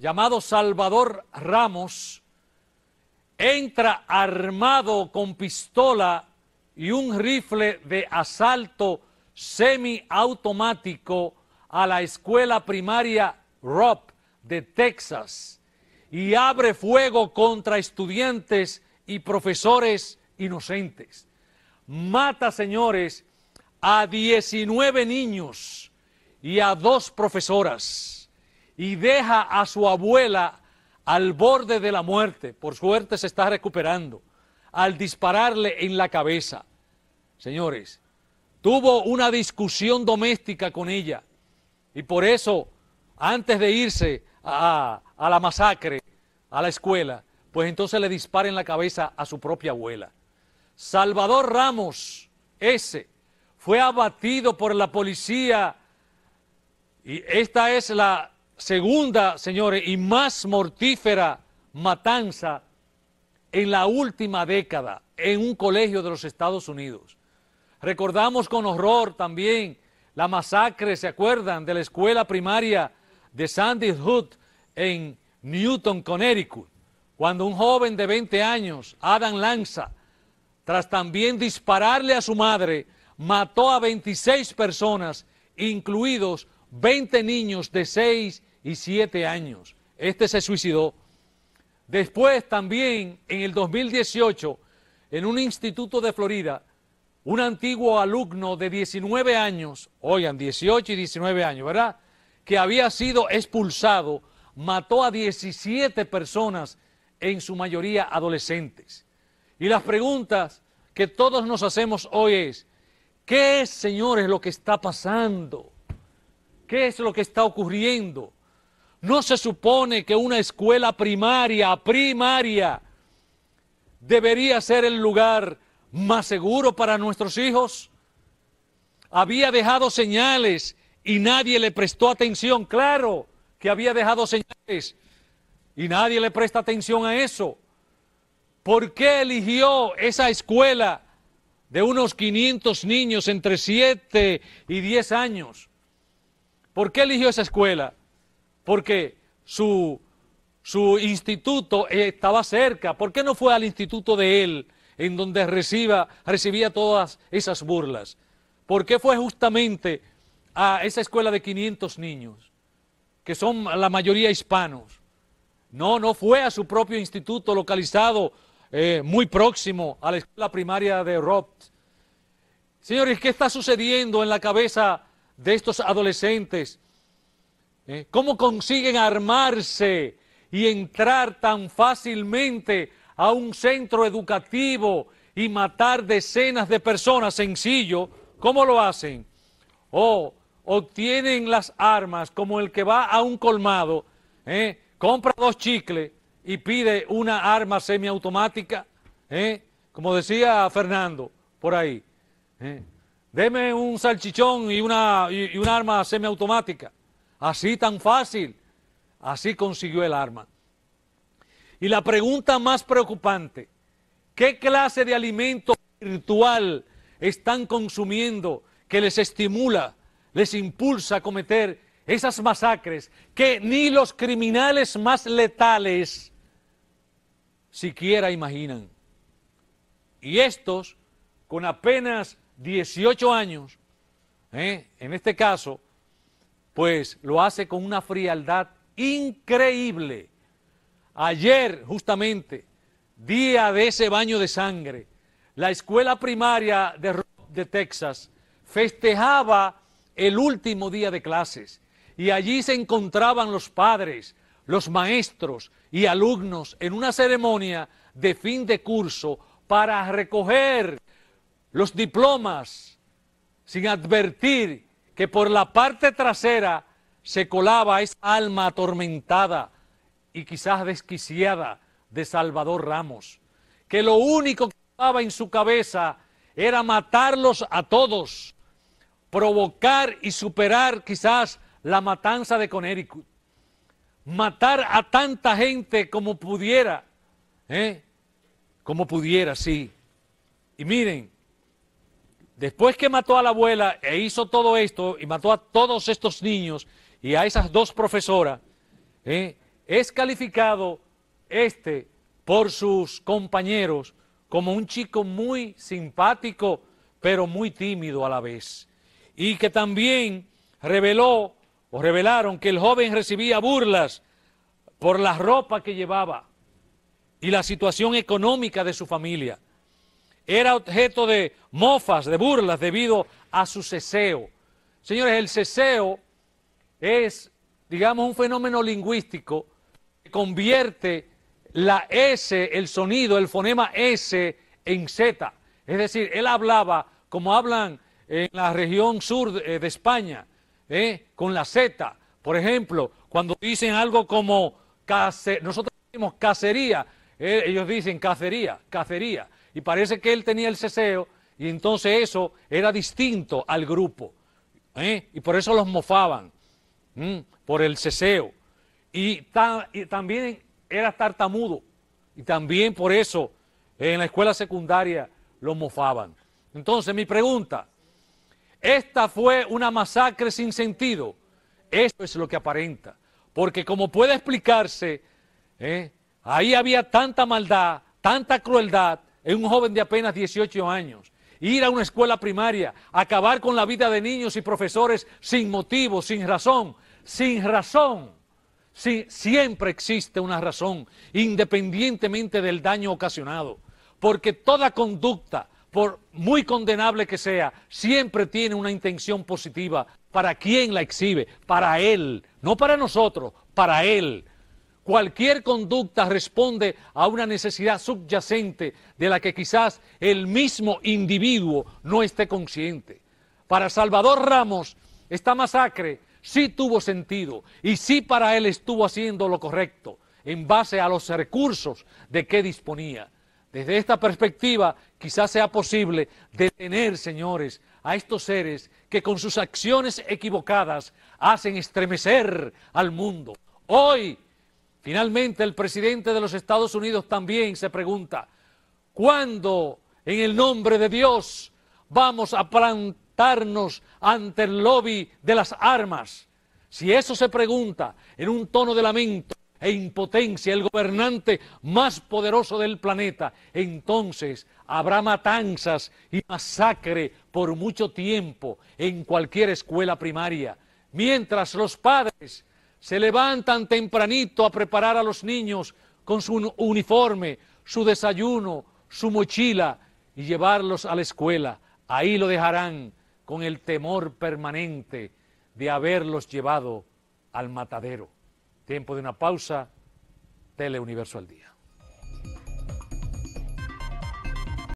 llamado Salvador Ramos, entra armado con pistola y un rifle de asalto semiautomático a la escuela primaria Rob de Texas y abre fuego contra estudiantes y profesores inocentes. Mata, señores, a 19 niños y a dos profesoras y deja a su abuela al borde de la muerte. Por suerte se está recuperando al dispararle en la cabeza. Señores, tuvo una discusión doméstica con ella y por eso, antes de irse a, la masacre, a la escuela, pues entonces le dispara en la cabeza a su propia abuela. Salvador Ramos, ese, fue abatido por la policía y esta es la segunda, señores, y más mortífera matanza en la última década en un colegio de los Estados Unidos. Recordamos con horror también la masacre, ¿se acuerdan?, de la escuela primaria de Sandy Hood en Newton, Connecticut, cuando un joven de 20 años, Adam Lanza, tras también dispararle a su madre, mató a 26 personas, incluidos 20 niños de 6 y siete años. Este se suicidó. Después también, en el 2018, en un instituto de Florida, un antiguo alumno de 19 años, oigan, 18 y 19 años, ¿verdad? Que había sido expulsado, mató a 17 personas, en su mayoría adolescentes. Y las preguntas que todos nos hacemos hoy es, ¿qué es, señores, lo que está pasando? ¿Qué es lo que está ocurriendo? No se supone que una escuela primaria, primaria, debería ser el lugar más seguro para nuestros hijos. Había dejado señales y nadie le prestó atención. Claro que había dejado señales y nadie le presta atención a eso. ¿Por qué eligió esa escuela de unos 500 niños entre 7 y 10 años? ¿Por qué eligió esa escuela? porque su, instituto estaba cerca. ¿Por qué no fue al instituto de él, en donde recibía todas esas burlas? ¿Por qué fue justamente a esa escuela de 500 niños, que son la mayoría hispanos? No, no fue a su propio instituto localizado eh, muy próximo a la escuela primaria de Robt. Señores, ¿qué está sucediendo en la cabeza de estos adolescentes? ¿Eh? ¿Cómo consiguen armarse y entrar tan fácilmente a un centro educativo y matar decenas de personas? Sencillo. ¿Cómo lo hacen? O obtienen las armas como el que va a un colmado, ¿eh? compra dos chicles y pide una arma semiautomática, ¿eh? como decía Fernando por ahí. Deme un salchichón y una, y una arma semiautomática. Así tan fácil. Así consiguió el arma. Y la pregunta más preocupante, ¿qué clase de alimento virtual están consumiendo que les estimula, les impulsa a cometer esas masacres que ni los criminales más letales siquiera imaginan? Y estos, con apenas 18 años, ¿eh? en este caso, pues lo hace con una frialdad increíble. Ayer, justamente, día de ese baño de sangre, la escuela primaria de, Texas festejaba el último día de clases y allí se encontraban los padres, los maestros y alumnos en una ceremonia de fin de curso para recoger los diplomas sin advertir que por la parte trasera se colaba esa alma atormentada y quizás desquiciada de Salvador Ramos, que lo único que estaba en su cabeza era matarlos a todos, provocar y superar quizás la matanza de Connecticut, matar a tanta gente como pudiera, ¿eh? como pudiera, sí. Y miren, Después que mató a la abuela e hizo todo esto y mató a todos estos niños y a esas dos profesoras, ¿eh? es calificado este por sus compañeros como un chico muy simpático, pero muy tímido a la vez. Y que también reveló o revelaron que el joven recibía burlas por la ropa que llevaba y la situación económica de su familia. Era objeto de mofas, de burlas, debido a su ceseo. Señores, el ceseo es, digamos, un fenómeno lingüístico que convierte la S, el sonido, el fonema S en Z. Es decir, él hablaba como hablan en la región sur de eh, España, ¿eh? con la Z. Por ejemplo, cuando dicen algo como, nosotros decimos cacería, eh, ellos dicen cacería, cacería y parece que él tenía el ceseo y entonces eso era distinto al grupo. ¿eh? Y por eso los mofaban, por el ceseo. Y, también era tartamudo y también por eso en la escuela secundaria los mofaban. Entonces mi pregunta, esta fue una masacre sin sentido. Eso es lo que aparenta. Porque como puede explicarse, ¿eh? ahí había tanta maldad, tanta crueldad, en un joven de apenas 18 años, ir a una escuela primaria, acabar con la vida de niños y profesores sin motivo, sin razón, sin razón. siempre existe una razón, independientemente del daño ocasionado, porque toda conducta, por muy condenable que sea, siempre tiene una intención positiva para quien la exhibe, para él, no para nosotros, para él. Cualquier conducta responde a una necesidad subyacente de la que quizás el mismo individuo no esté consciente. Para Salvador Ramos, esta masacre sí tuvo sentido y sí para él estuvo haciendo lo correcto en base a los recursos de que disponía. Desde esta perspectiva, quizás sea posible detener, señores, a estos seres que con sus acciones equivocadas hacen estremecer al mundo. Hoy Finalmente, el presidente de los Estados Unidos también se pregunta, ¿cuándo en el nombre de Dios vamos a plantarnos ante el lobby de las armas? Si eso se pregunta en un tono de lamento e impotencia el gobernante más poderoso del planeta, entonces habrá matanzas y masacre por mucho tiempo en cualquier escuela primaria, mientras los padres se levantan tempranito a preparar a los niños con su uniforme, su desayuno, su mochila y llevarlos a la escuela. Ahí lo dejarán con el temor permanente de haberlos llevado al matadero. Tiempo de una pausa, Teleuniverso al día.